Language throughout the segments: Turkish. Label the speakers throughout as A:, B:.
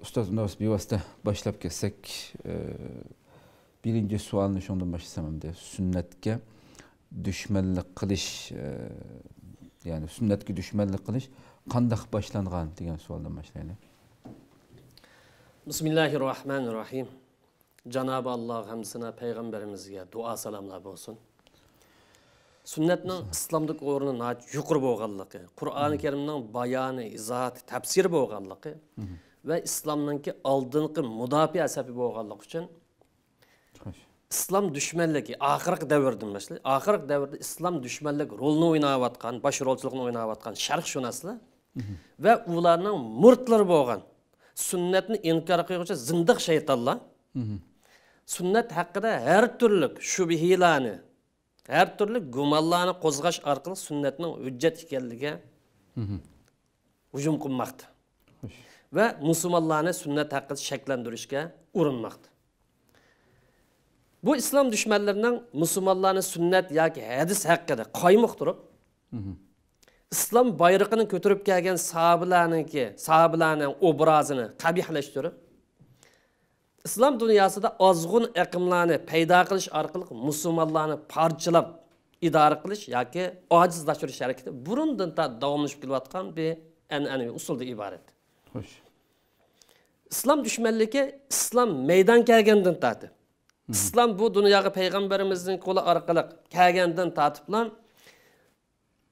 A: Ustaz, ee, növs bivasda boshlab ketsak, ee, birinchi savolni shundan boshlasam hamda sunnatga dushmanlik qilish, ee, ya'ni sunnatga dushmanlik qilish qandoq boshlangan degan savoldan boshlaylik. Bismillahirrahmanirrahim. Cenab-ı Allah hamsına peygamberimizge dua salamlar olsun. Sünnetnin İslam'daki oranı yukarı boğallıqı, Kur'an-ı Kerim'den bayanı, izahatı, tefsiri boğallıqı. və İslamınki aldınqı müdafiə səbəbi olğanlıq üçün İslam düşmənliyi axırıq dövrdə məsələn, axırıq dövrdə İslam düşmənlik rolunu oynayatqan, baş rolçuluğunu oynayatqan şərq şunaslı və onların murtları bolğan sünnətni inkar qılğıcı zindıq şeytanlar sünnət haqqında hər türlü şübhilərini, hər türlü gumanlarını qozğaş arqılı sünnətin hüccət ikənliyə hücum qılmaqdır. va musulmonlarni sunnat haqida shakllantirishga urinmoqda bu İslam islom dushmanlarining sünnet ya yoki hadis İslam qoyimoq turib islom bayrog'ini ko'tarib kelgan sahobalarniki sahobalarni obrazini qabihlashtirib islom dunyosida ozg'un iqimlarni paydo qilish orqali musulmonlarni parchalab idora qilish yoki ojizlashtirish hareketi burundan da davom etib kelayotgan bir en usulda iborat xo'sh islom dushmanligi islom maydon kelgandan tortib islom bu dunyoga payg'ambarimizning qo'li orqali kelgandan tortib bilan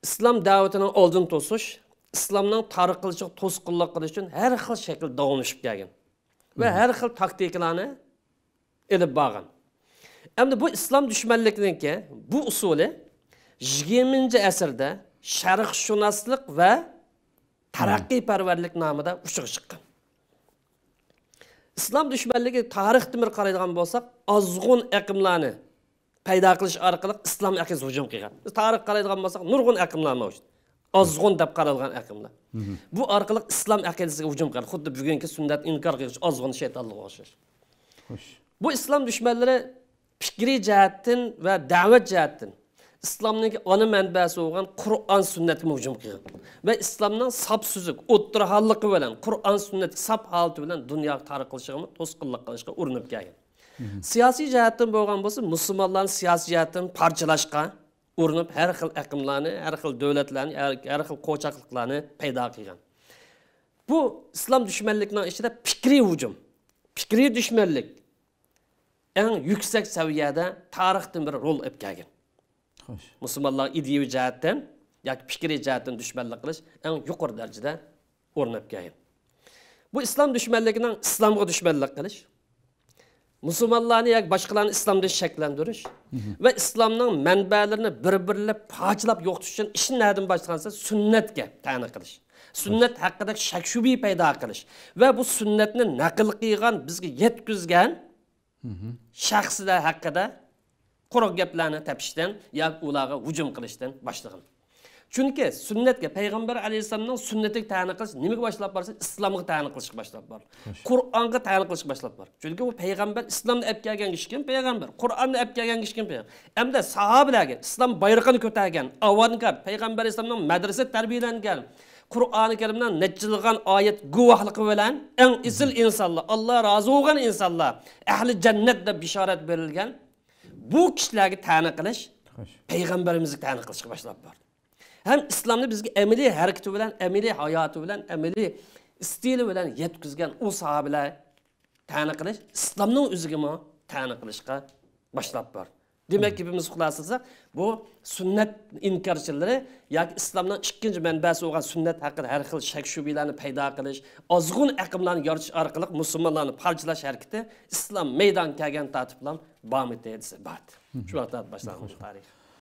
A: islom davatini oldin to'sish islomning tarqilishiga to'sqinlik qilish uchun har xil shakl davomlashib kelgan va har xil taktikalarni ilib borgan endi bu islom dushmanlikniki bu usuli yigirmanchi asrda sharqshunoslik va taraqqiyparvarlik nomida uchig'i chiqqan islom dushmanligi tarix timir qaraydigan bo'lsak ozg'un aqmlarni paydo qilish orqali islom aqidasiga hujum qilgan biz tarix qaraydigan bo'lsak nurg'un aqmlar mavjud ozg'un deb qaralgan aqmlar mhm. bu orqali islom aqidasiga hujum qilgan xuddi bugungi sunnat inkor qilish ozg'un shaytonlikqa o'xshash bu islom dushmanlari fikriy jihatdan va da'vat jihatdan islomning ona manbasi bo'lgan qur'on sunnatga hujum qilgan va islomning sap suzuk o'ttirahanligi bilan qur'on sunnat sap holati bilan dunyo tarqalishiga to'sqinlik qilishga urinib kelgan siyasi jihatdan bo'lgan bo'lsa musulmonlarni siyosiy jihatdan parchalashga urinib har xil aqmlarni her xil davlatlarni her xil qo'chaqliqlarni paydo qilgan bu islom dushmanligining ichida pikri hujum pikri dushmanlik en yüksek saviyada tarixdan bir rol olib kelgan Müslümanlar ideyevi jihatdan ya ki fikri dushmanlik qilish eng yuqori yukarı derecede olib kelgan bu İslam dushmanligining islomga dushmanlik qilish musulmonlarni yoki boshqalarni islomdan shakllantirish va islomning manbalarini bir birlab pochlab yo'qotish uchun ishni nadan boshlansa sunnatga tani qilish sunnat haqida shak shubhi paydo qilish va bu sunnatni naql qilgan bizga yetkazgan hakkında quruq gaplarni topishdan yoki ulağa hujum qilishdan boshlagin Çünkü sunnatga payg'ambar alayhissalomning sunnatiga tani qilish nimaga boshlab borsa islomga tani qilishga boshlab var, qur'onga tani qilishga boshlab bor chunki u payg'ambar islomni olib kelgan kishi kim payg'ambar qur'onni olib kelgan kishi kim payg'ambar hamda sahobalarga islom bayrog'ini ko'targan avangard payg'ambar alayhissalomning madrasa tarbiyalangan qur'oni karimdan nechilgan oyat guvohligi bilan eng izil insonlar alloh rozi bo'lgan insonlar ahli jannatda verilgen bu kishilarga ta'na qilish payg'ambarimizni ta'na Hem İslam'da bordi emili islomni bizga emili harakati bilan amaliy hayoti bilan amaliy stili bilan yetkazgan u sahobalar ta'na qilish islomning o'ziga ta'na demak hepimiz xulosa qilsak bu sunnat inkorchilari yoki islomning ikkinchi manbasi bo'lgan sunnat haqida har xil shak shubilarni paydo qilish ozg'un aqmlarni yoritish orqali musulmonlarni parchalash harakati islom maydon kelgan tartib bilan bormidi desa bor shu vaqtdan boshlangan tarix